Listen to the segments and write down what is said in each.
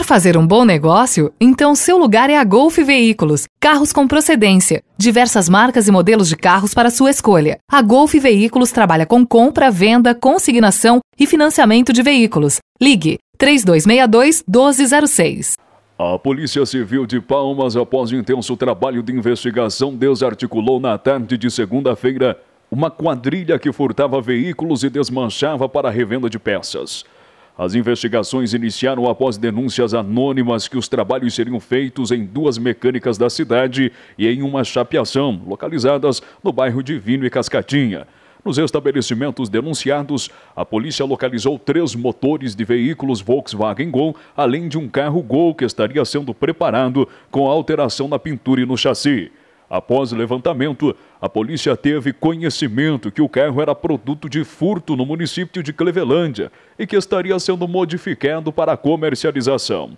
Quer fazer um bom negócio? Então seu lugar é a Golf Veículos. Carros com procedência, diversas marcas e modelos de carros para sua escolha. A Golf Veículos trabalha com compra, venda, consignação e financiamento de veículos. Ligue 3262 1206. A Polícia Civil de Palmas, após intenso trabalho de investigação, desarticulou na tarde de segunda-feira uma quadrilha que furtava veículos e desmanchava para revenda de peças. As investigações iniciaram após denúncias anônimas que os trabalhos seriam feitos em duas mecânicas da cidade e em uma chapeação, localizadas no bairro Divino e Cascatinha. Nos estabelecimentos denunciados, a polícia localizou três motores de veículos Volkswagen Gol, além de um carro Gol que estaria sendo preparado com alteração na pintura e no chassi. Após o levantamento, a polícia teve conhecimento que o carro era produto de furto no município de Clevelândia e que estaria sendo modificado para comercialização.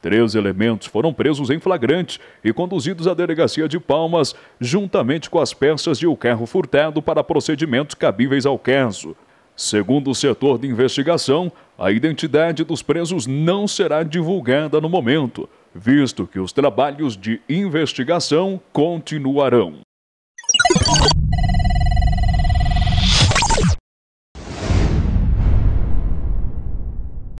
Três elementos foram presos em flagrante e conduzidos à delegacia de Palmas, juntamente com as peças de o carro furtado para procedimentos cabíveis ao caso. Segundo o setor de investigação, a identidade dos presos não será divulgada no momento, visto que os trabalhos de investigação continuarão.